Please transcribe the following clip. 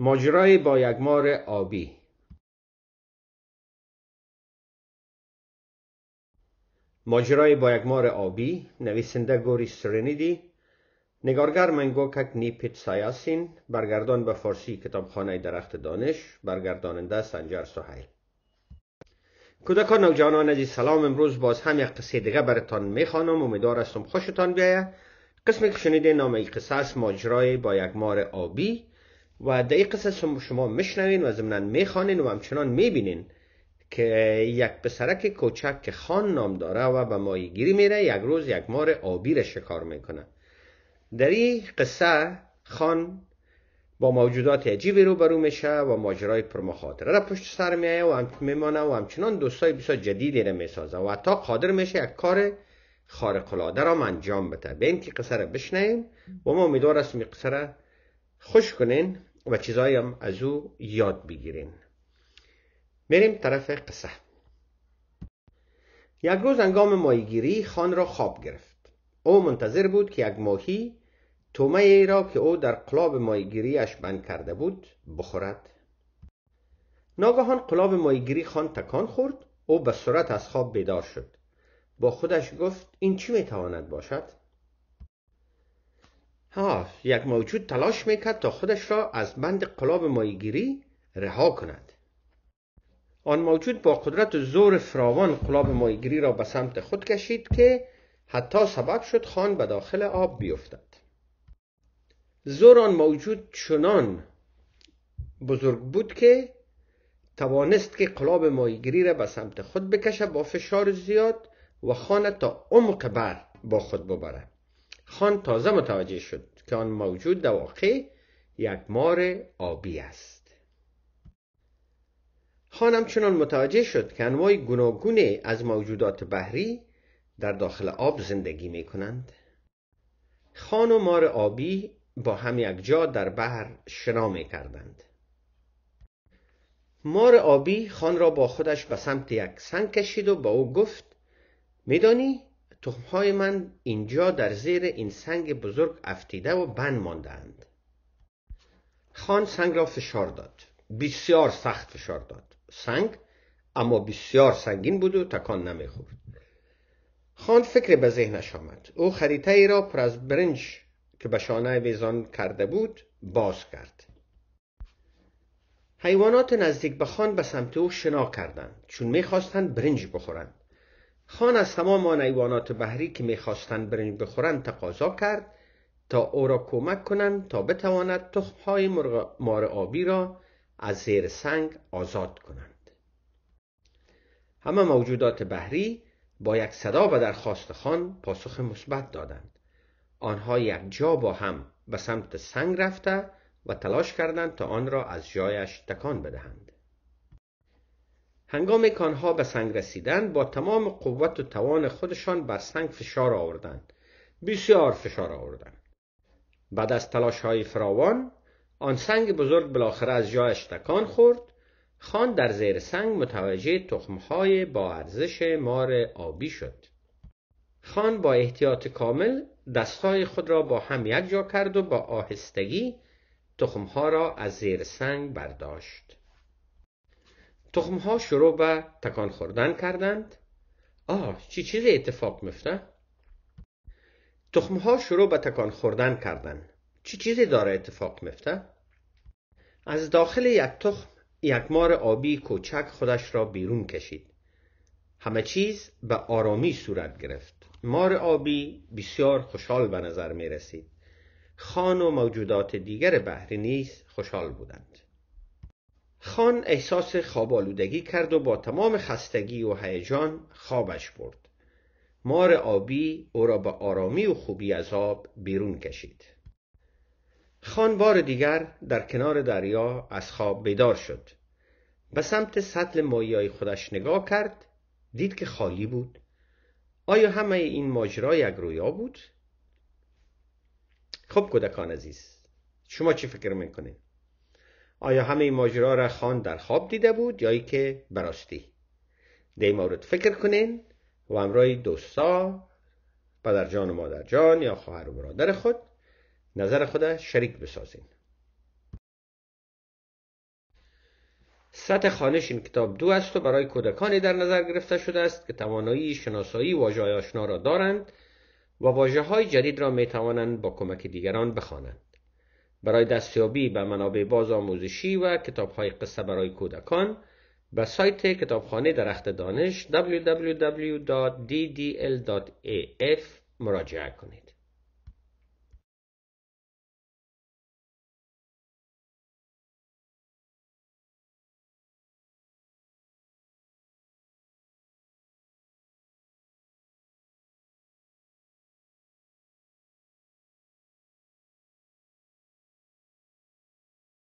ماجرای با مار آبی ماجرای با مار آبی نویسنده گوری سرنیدی نگارگر منگوکک نیپیت سایاسین برگردان به فارسی کتابخانه درخت دانش برگرداننده سنجر سحیل کودکان و عزیز سلام امروز باز هم یک قصه دیگه براتان میخوانم امیدوار هستم خوشتان بیایه قسمی که شنیده نام این قصه است ماجرای با مار آبی و در این قصه شما میشنوین و زمنان میخوانین و همچنان میبینین که یک پسرک کوچک که خان نام داره و به گیری میره یک روز یک مار آبی را شکار میکنه در این قصه خان با موجودات عجیبی برو میشه و ماجرای پرمخاطره را پشت سر میآیه و میمانه و همچنان دوستای بسیار جدیدی را میسازه و تا قادر میشه یک کار خارق العاده را انجام بده ببین که قصه را بشنیم و ما امیدوار هستیم قصه را خوش کنین و چیزایی هم از او یاد بگیرین میریم طرف قصه یک روز انگام مایگیری خان را خواب گرفت او منتظر بود که یک ماهی تومه ای را که او در قلاب مایگیریش بند کرده بود بخورد ناگهان قلاب مایگیری خان تکان خورد او به سرعت از خواب بیدار شد با خودش گفت این چی میتواند باشد ها یک موجود تلاش میکرد تا خودش را از بند قلاب مایگیری رها کند آن موجود با قدرت و زور فراوان قلاب مایگیری را به سمت خود کشید که حتی سبب شد خان به داخل آب بیفتد زور آن موجود چنان بزرگ بود که توانست که قلاب مایگیری را به سمت خود بکشه با فشار زیاد و خانه تا عمق بر با خود ببره خان تازه متوجه شد که آن موجود در واقع یک مار آبی است خانم همچنان متوجه شد که انواع گوناگونی از موجودات بحری در داخل آب زندگی می کنند خان و مار آبی با هم یک جا در بحر شنا می کردند مار آبی خان را با خودش به سمت یک سنگ کشید و با او گفت میدانی تخمهای من اینجا در زیر این سنگ بزرگ افتیده و بند ماندهاند خان سنگ را فشار داد بسیار سخت فشار داد سنگ اما بسیار سنگین بود و تکان نمیخورد خان فکر به ذهنش آمد او خریطه ای را پر از برنج که به شانه ویزان کرده بود باز کرد حیوانات نزدیک به خان به سمت او شنا کردند چون میخواستند برنج بخورند خان از تمام آن ایوانات بحری که میخواستند برنج بخورند تقاضا کرد تا او را کمک کنند تا بتواند تخمهای مرغ مار آبی را از زیر سنگ آزاد کنند همه موجودات بحری با یک صدا و درخواست خان پاسخ مثبت دادند آنها یک جا با هم به سمت سنگ رفته و تلاش کردند تا آن را از جایش تکان بدهند هنگامی کانها به سنگ رسیدند با تمام قوت و توان خودشان بر سنگ فشار آوردند بسیار فشار آوردند بعد از تلاش های فراوان آن سنگ بزرگ بالاخره از جایش تکان خورد خان در زیر سنگ متوجه تخمهای با ارزش مار آبی شد خان با احتیاط کامل دستهای خود را با هم جا کرد و با آهستگی تخمها را از زیر سنگ برداشت ها شروع به تکان خوردن کردند آه چی چیزی اتفاق میفته؟ ها شروع به تکان خوردن کردند چی چیزی داره اتفاق میفته؟ از داخل یک تخم یک مار آبی کوچک خودش را بیرون کشید همه چیز به آرامی صورت گرفت مار آبی بسیار خوشحال به نظر می رسید خان و موجودات دیگر بحری نیز خوشحال بودند خان احساس خواب آلودگی کرد و با تمام خستگی و هیجان خوابش برد مار آبی او را به آرامی و خوبی از آب بیرون کشید خان بار دیگر در کنار دریا از خواب بیدار شد به سمت سطل مایای خودش نگاه کرد دید که خالی بود آیا همه این ماجرا یک رویا بود؟ خب کودکان عزیز شما چی فکر میکنید؟ آیا همه این ماجرا را خان در خواب دیده بود یا که براستی دی مورد فکر کنین و همراه دوستا پدر جان و مادر جان یا خواهر و برادر خود نظر خود شریک بسازین سطح خانش این کتاب دو است و برای کودکانی در نظر گرفته شده است که توانایی شناسایی واژه آشنا را دارند و واجه های جدید را می توانند با کمک دیگران بخوانند. برای دستیابی به منابع باز آموزشی و کتاب‌های قصه برای کودکان به سایت کتابخانه درخت دانش www.ddl.af مراجعه کنید.